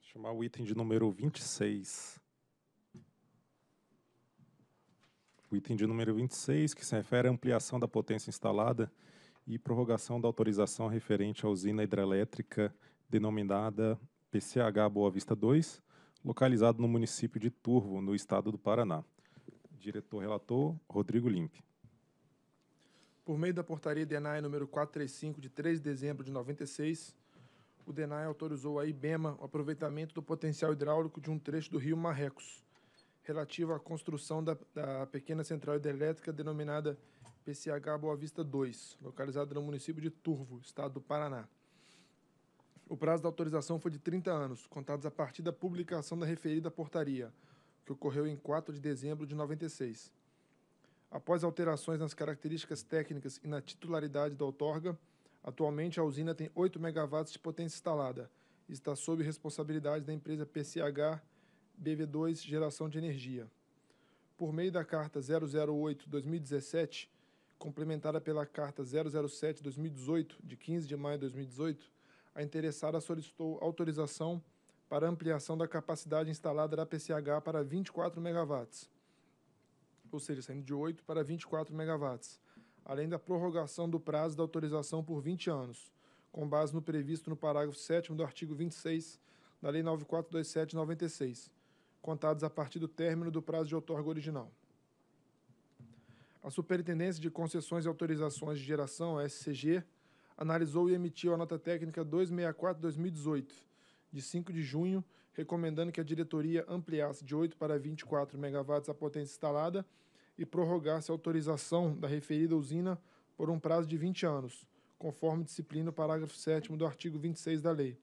chamar o item de número 26. O item de número 26, que se refere à ampliação da potência instalada e prorrogação da autorização referente à usina hidrelétrica denominada PCH Boa Vista 2, localizado no município de Turvo, no estado do Paraná. Diretor-relator, Rodrigo Limpe. Por meio da portaria DENAI número 435, de 3 de dezembro de 96, o DENAI autorizou a IBEMA o aproveitamento do potencial hidráulico de um trecho do rio Marrecos, relativo à construção da, da pequena central hidrelétrica denominada PCH Boa Vista 2, localizada no município de Turvo, estado do Paraná. O prazo da autorização foi de 30 anos, contados a partir da publicação da referida portaria, que ocorreu em 4 de dezembro de 96. Após alterações nas características técnicas e na titularidade da outorga, Atualmente, a usina tem 8 megawatts de potência instalada e está sob responsabilidade da empresa PCH BV2 Geração de Energia. Por meio da Carta 008-2017, complementada pela Carta 007-2018, de 15 de maio de 2018, a interessada solicitou autorização para ampliação da capacidade instalada da PCH para 24 megawatts, ou seja, saindo de 8 para 24 megawatts além da prorrogação do prazo da autorização por 20 anos, com base no previsto no parágrafo 7 do artigo 26 da Lei 9427/96, contados a partir do término do prazo de outorga original. A Superintendência de Concessões e Autorizações de Geração, a SCG, analisou e emitiu a nota técnica 264/2018, de 5 de junho, recomendando que a diretoria ampliasse de 8 para 24 MW a potência instalada e prorrogasse a autorização da referida usina por um prazo de 20 anos, conforme disciplina o parágrafo 7 do artigo 26 da lei,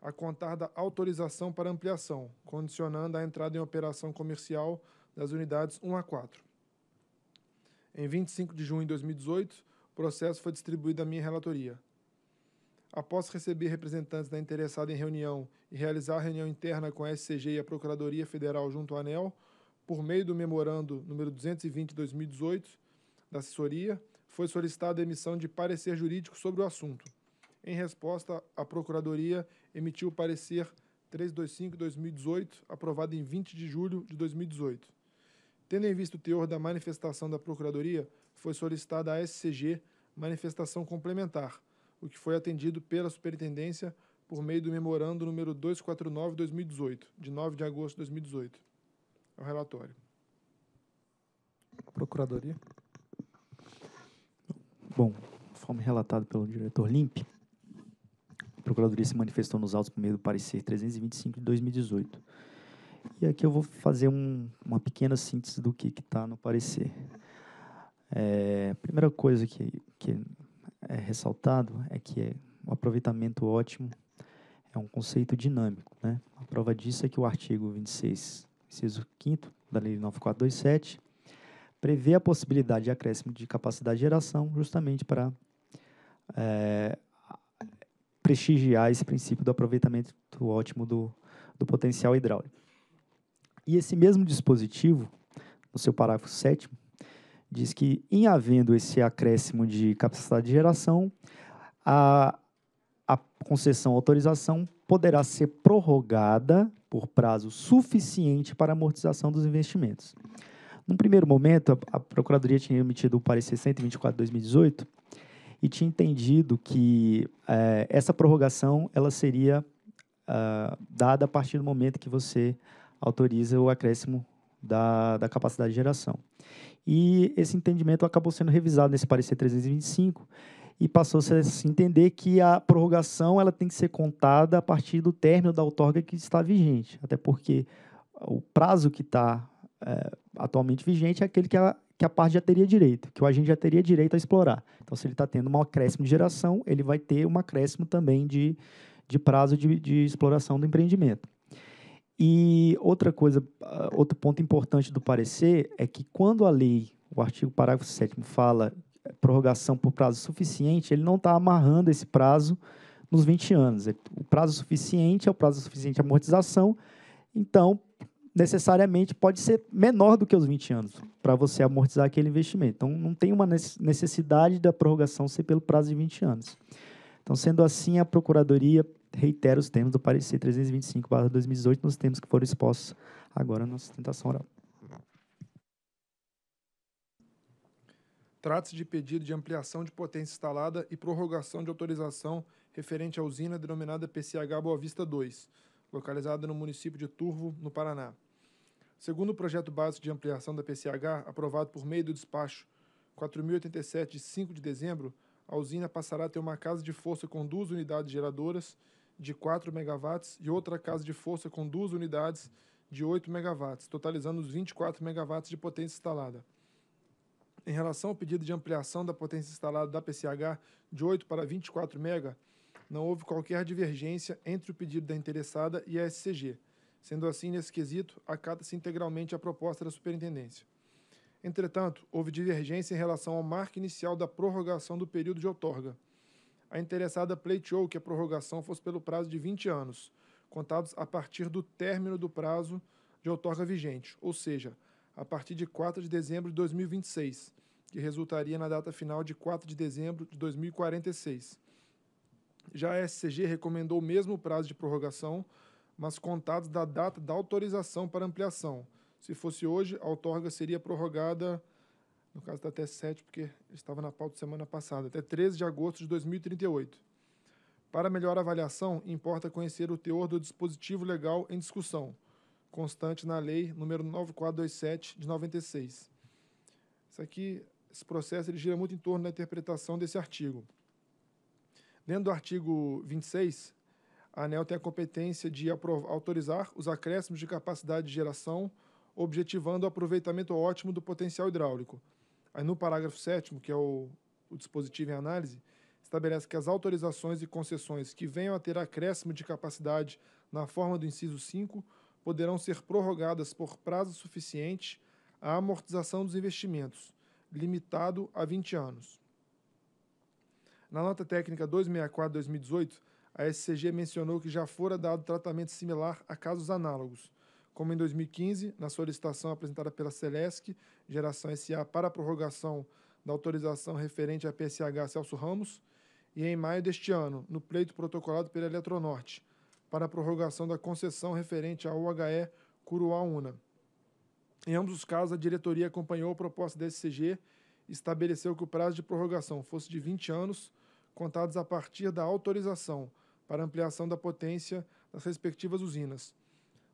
a contar da autorização para ampliação, condicionando a entrada em operação comercial das unidades 1 a 4. Em 25 de junho de 2018, o processo foi distribuído à minha relatoria. Após receber representantes da interessada em reunião e realizar a reunião interna com a SCG e a Procuradoria Federal junto à ANEL, por meio do memorando número 220 de 2018 da assessoria, foi solicitada a emissão de parecer jurídico sobre o assunto. Em resposta, a Procuradoria emitiu o parecer 325-2018, aprovado em 20 de julho de 2018. Tendo em vista o teor da manifestação da Procuradoria, foi solicitada à SCG manifestação complementar, o que foi atendido pela Superintendência por meio do Memorando número 249-2018, de 9 de agosto de 2018 o relatório. Procuradoria. Bom, conforme relatado pelo diretor limpe, a Procuradoria se manifestou nos autos por meio do parecer 325 de 2018. E aqui eu vou fazer um, uma pequena síntese do que está no parecer. É, a primeira coisa que, que é ressaltado é que é um aproveitamento ótimo é um conceito dinâmico. Né? A prova disso é que o artigo 26 inciso 5 da Lei 9427, prevê a possibilidade de acréscimo de capacidade de geração justamente para é, prestigiar esse princípio do aproveitamento ótimo do, do potencial hidráulico. E esse mesmo dispositivo, no seu parágrafo 7 diz que, em havendo esse acréscimo de capacidade de geração, a, a concessão autorização poderá ser prorrogada por prazo suficiente para amortização dos investimentos. Num primeiro momento, a, Procuradoria tinha emitido o parecer 124-2018 e tinha entendido que é, essa prorrogação ela seria ah, dada a partir do momento que você autoriza o acréscimo da, da capacidade de geração. E esse entendimento acabou sendo revisado nesse parecer 325 e passou-se a se entender que a prorrogação ela tem que ser contada a partir do término da outorga que está vigente, até porque o prazo que está é, atualmente vigente é aquele que a, que a parte já teria direito, que o agente já teria direito a explorar. Então, se ele está tendo um acréscimo de geração, ele vai ter um acréscimo também de, de prazo de, de exploração do empreendimento. E outra coisa, ah, outro ponto importante do parecer é que quando a lei, o artigo parágrafo 7 fala prorrogação por prazo suficiente, ele não está amarrando esse prazo nos 20 anos. É, o prazo suficiente é o prazo suficiente de amortização, então, necessariamente, pode ser menor do que os 20 anos para você amortizar aquele investimento. Então, não tem uma necessidade da prorrogação ser pelo prazo de 20 anos. Então, sendo assim, a Procuradoria reitera os termos do parecer 325-2018 nos termos que foram expostos agora na sustentação oral. Trata-se de pedido de ampliação de potência instalada e prorrogação de autorização referente à usina denominada PCH Boa Vista 2, localizada no município de Turvo, no Paraná. Segundo o projeto básico de ampliação da PCH, aprovado por meio do despacho 4087 de 5 de dezembro, a usina passará a ter uma casa de força com duas unidades geradoras de 4 MW e outra casa de força com duas unidades de 8 MW, totalizando os 24 MW de potência instalada em relação ao pedido de ampliação da potência instalada da PCH de 8 para 24 MB, não houve qualquer divergência entre o pedido da interessada e a SCG. Sendo assim, nesse quesito, acata-se integralmente a proposta da Superintendência. Entretanto, houve divergência em relação ao marco inicial da prorrogação do período de outorga. A interessada pleiteou que a prorrogação fosse pelo prazo de 20 anos, contados a partir do término do prazo de outorga vigente, ou seja, a partir de 4 de dezembro de 2026, que resultaria na data final de 4 de dezembro de 2046. Já a SCG recomendou o mesmo prazo de prorrogação, mas contados da data da autorização para ampliação. Se fosse hoje, a outorga seria prorrogada, no caso tá até T7, porque estava na pauta semana passada, até 13 de agosto de 2038. Para melhor avaliação, importa conhecer o teor do dispositivo legal em discussão, constante na Lei nº 9427, de 96. Isso aqui esse processo ele gira muito em torno da interpretação desse artigo. Dentro do artigo 26, a ANEL tem a competência de autorizar os acréscimos de capacidade de geração, objetivando o aproveitamento ótimo do potencial hidráulico. Aí no parágrafo 7, que é o, o dispositivo em análise, estabelece que as autorizações e concessões que venham a ter acréscimo de capacidade na forma do inciso 5 poderão ser prorrogadas por prazo suficiente à amortização dos investimentos, limitado a 20 anos. Na nota técnica 264-2018, a SCG mencionou que já fora dado tratamento similar a casos análogos, como em 2015, na solicitação apresentada pela Celesc, geração SA, para a prorrogação da autorização referente à PSH Celso Ramos, e em maio deste ano, no pleito protocolado pela Eletronorte, para a prorrogação da concessão referente à UHE Curuá Una. Em ambos os casos, a diretoria acompanhou a proposta da SCG e estabeleceu que o prazo de prorrogação fosse de 20 anos, contados a partir da autorização para ampliação da potência das respectivas usinas.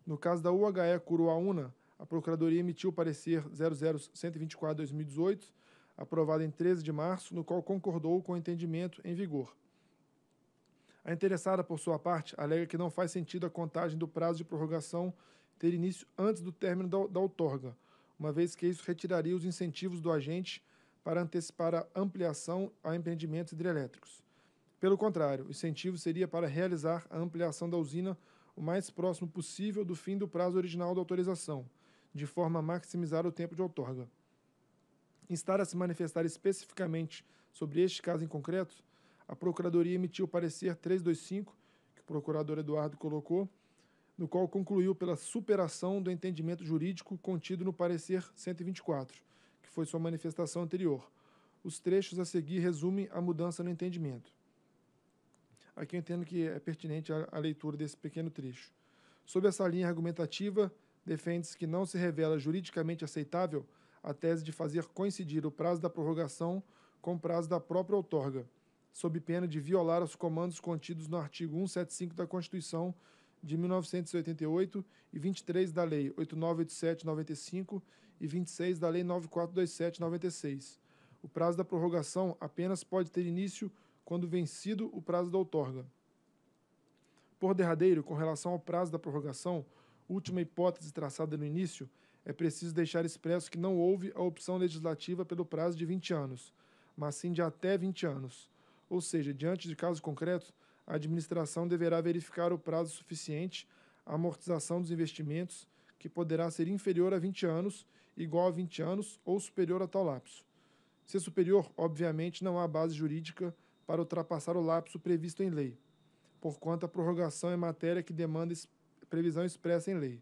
No caso da UHE Curuaúna, a Procuradoria emitiu o parecer 00124-2018, aprovado em 13 de março, no qual concordou com o entendimento em vigor. A interessada, por sua parte, alega que não faz sentido a contagem do prazo de prorrogação ter início antes do término da, da outorga, uma vez que isso retiraria os incentivos do agente para antecipar a ampliação a empreendimentos hidrelétricos. Pelo contrário, o incentivo seria para realizar a ampliação da usina o mais próximo possível do fim do prazo original da autorização, de forma a maximizar o tempo de outorga. Instar a se manifestar especificamente sobre este caso em concreto, a Procuradoria emitiu o parecer 325, que o procurador Eduardo colocou, no qual concluiu pela superação do entendimento jurídico contido no parecer 124, que foi sua manifestação anterior. Os trechos a seguir resumem a mudança no entendimento. Aqui eu entendo que é pertinente a, leitura desse pequeno trecho. Sob essa linha argumentativa, defende-se que não se revela juridicamente aceitável a tese de fazer coincidir o prazo da prorrogação com o prazo da própria outorga, sob pena de violar os comandos contidos no artigo 175 da Constituição de 1988 e 23 da Lei 8987-95 e 26 da Lei 9427-96. O prazo da prorrogação apenas pode ter início quando vencido o prazo da outorga. Por derradeiro, com relação ao prazo da prorrogação, última hipótese traçada no início, é preciso deixar expresso que não houve a opção legislativa pelo prazo de 20 anos, mas sim de até 20 anos. Ou seja, diante de casos concretos, a administração deverá verificar o prazo suficiente à amortização dos investimentos, que poderá ser inferior a 20 anos, igual a 20 anos ou superior a tal lapso. Se é superior, obviamente não há base jurídica para ultrapassar o lapso previsto em lei, porquanto a prorrogação é matéria que demanda previsão expressa em lei.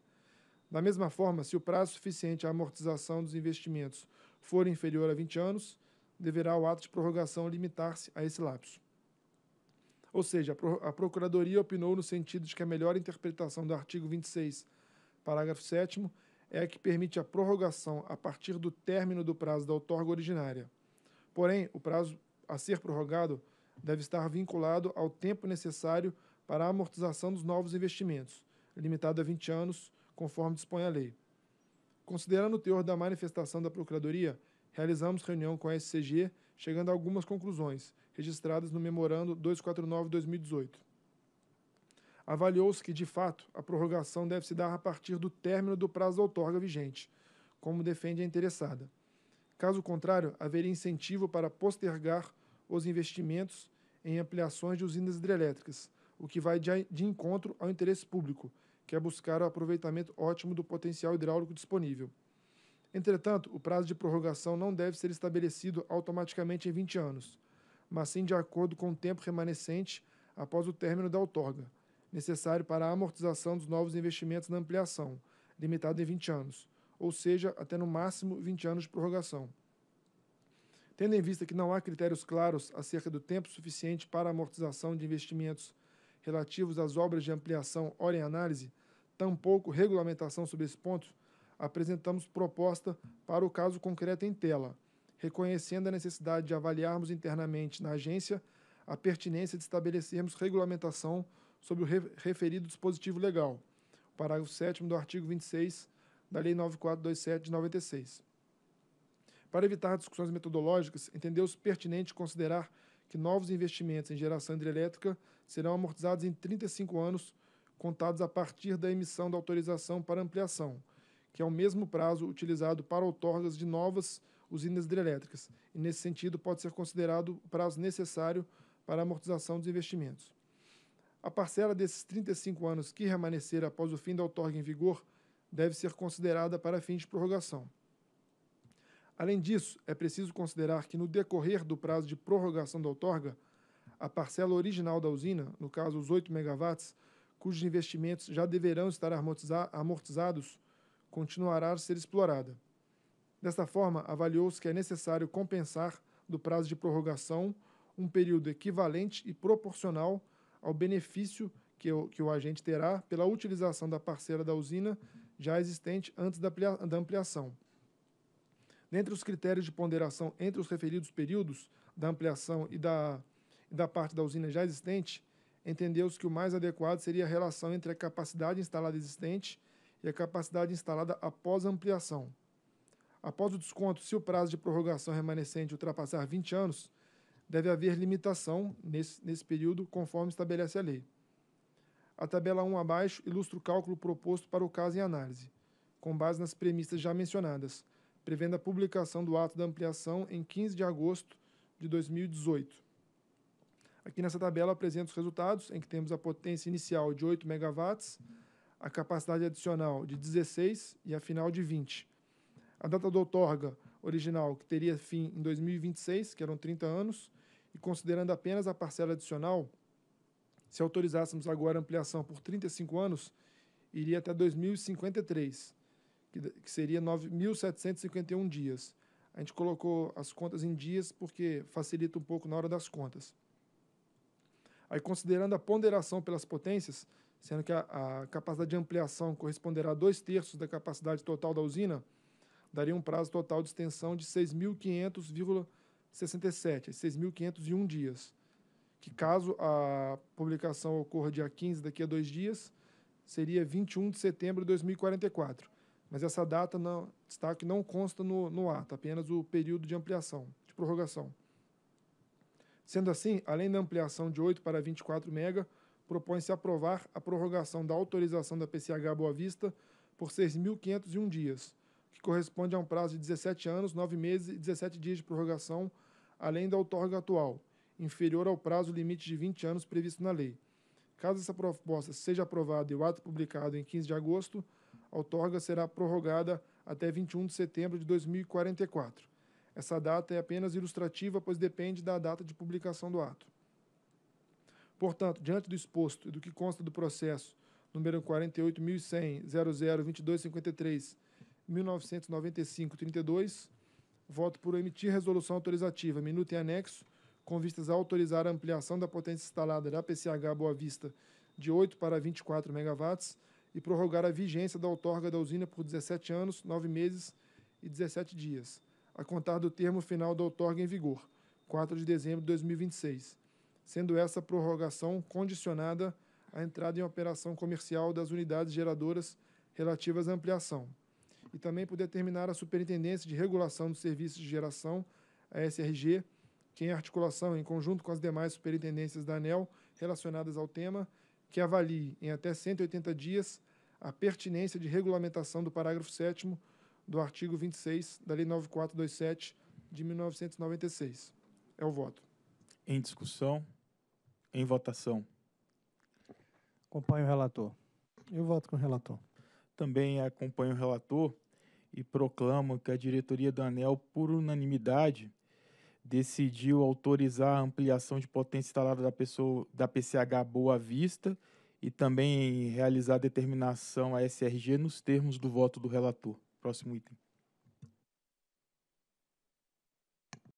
Da mesma forma, se o prazo suficiente à amortização dos investimentos for inferior a 20 anos, deverá o ato de prorrogação limitar-se a esse lapso. Ou seja, a Procuradoria opinou no sentido de que a melhor interpretação do artigo 26, parágrafo 7, é a que permite a prorrogação a partir do término do prazo da outorga originária. Porém, o prazo a ser prorrogado deve estar vinculado ao tempo necessário para a amortização dos novos investimentos, limitado a 20 anos, conforme dispõe a lei. Considerando o teor da manifestação da Procuradoria, realizamos reunião com a SCG, chegando a algumas conclusões, registradas no Memorando 249-2018. Avaliou-se que, de fato, a prorrogação deve se dar a partir do término do prazo da outorga vigente, como defende a interessada. Caso contrário, haveria incentivo para postergar os investimentos em ampliações de usinas hidrelétricas, o que vai de encontro ao interesse público, que é buscar o aproveitamento ótimo do potencial hidráulico disponível. Entretanto, o prazo de prorrogação não deve ser estabelecido automaticamente em 20 anos, mas sim de acordo com o tempo remanescente após o término da outorga, necessário para a amortização dos novos investimentos na ampliação, limitado em 20 anos, ou seja, até no máximo 20 anos de prorrogação. Tendo em vista que não há critérios claros acerca do tempo suficiente para a amortização de investimentos relativos às obras de ampliação ora em análise, tampouco regulamentação sobre esse ponto, apresentamos proposta para o caso concreto em tela reconhecendo a necessidade de avaliarmos internamente na agência a pertinência de estabelecermos regulamentação sobre o referido dispositivo legal. Parágrafo 7 do artigo 26 da Lei 9427 de 96. Para evitar discussões metodológicas, entendeu-se pertinente considerar que novos investimentos em geração hidrelétrica serão amortizados em 35 anos, contados a partir da emissão da autorização para ampliação, que é o mesmo prazo utilizado para outorgas de novas usinas hidrelétricas, e, nesse sentido, pode ser considerado o prazo necessário para a amortização dos investimentos. A parcela desses 35 anos que remanescer após o fim da outorga em vigor deve ser considerada para fins de prorrogação. Além disso, é preciso considerar que, no decorrer do prazo de prorrogação da outorga, a parcela original da usina, no caso os 8 megawatts, cujos investimentos já deverão estar amortizados, continuará a ser explorada. Dessa forma, avaliou-se que é necessário compensar do prazo de prorrogação um período equivalente e proporcional ao benefício que o, que o agente terá pela utilização da parcela da usina já existente antes da, da ampliação. Dentre os critérios de ponderação entre os referidos períodos da ampliação e da, e da parte da usina já existente, entendeu-se que o mais adequado seria a relação entre a capacidade instalada existente e a capacidade instalada após a ampliação. Após o desconto, se o prazo de prorrogação remanescente ultrapassar 20 anos, deve haver limitação nesse, nesse período, conforme estabelece a lei. A tabela 1 abaixo ilustra o cálculo proposto para o caso em análise, com base nas premissas já mencionadas, prevendo a publicação do ato da ampliação em 15 de agosto de 2018. Aqui nessa tabela apresenta os resultados, em que temos a potência inicial de 8 MW, a capacidade adicional de 16 e a final de 20 a data da outorga original, que teria fim em 2026, que eram 30 anos, e considerando apenas a parcela adicional, se autorizássemos agora a ampliação por 35 anos, iria até 2053, que, que seria 9.751 dias. A gente colocou as contas em dias porque facilita um pouco na hora das contas. Aí, considerando a ponderação pelas potências, sendo que a, a capacidade de ampliação corresponderá a dois terços da capacidade total da usina, daria um prazo total de extensão de 6.500,67, 6.501 dias. Que caso a publicação ocorra dia 15, daqui a dois dias, seria 21 de setembro de 2044. Mas essa data, não, destaque, não consta no, no ato, apenas o período de ampliação, de prorrogação. Sendo assim, além da ampliação de 8 para 24 mega, propõe-se aprovar a prorrogação da autorização da PCH Boa Vista por 6.501 dias, que corresponde a um prazo de 17 anos, 9 meses e 17 dias de prorrogação, além da outorga atual, inferior ao prazo limite de 20 anos previsto na lei. Caso essa proposta seja aprovada e o ato publicado em 15 de agosto, a outorga será prorrogada até 21 de setembro de 2044. Essa data é apenas ilustrativa, pois depende da data de publicação do ato. Portanto, diante do exposto e do que consta do processo número 48100002253 1995-32, voto por emitir resolução autorizativa, minuto e anexo, com vistas a autorizar a ampliação da potência instalada da PCH Boa Vista de 8 para 24 megawatts e prorrogar a vigência da outorga da usina por 17 anos, 9 meses e 17 dias, a contar do termo final da outorga em vigor, 4 de dezembro de 2026, sendo essa prorrogação condicionada à entrada em operação comercial das unidades geradoras relativas à ampliação e também por determinar a Superintendência de Regulação dos Serviços de Geração, a SRG, que é em articulação em conjunto com as demais superintendências da ANEL relacionadas ao tema, que avalie em até 180 dias a pertinência de regulamentação do parágrafo 7 do artigo 26 da Lei 9427 de 1996. É o voto. Em discussão, em votação. Acompanho o relator. Eu voto com o relator. Também acompanho o relator e proclamo que a diretoria do ANEL, por unanimidade, decidiu autorizar a ampliação de potência instalada da, pessoa, da PCH Boa Vista e também realizar a determinação à SRG nos termos do voto do relator. Próximo item.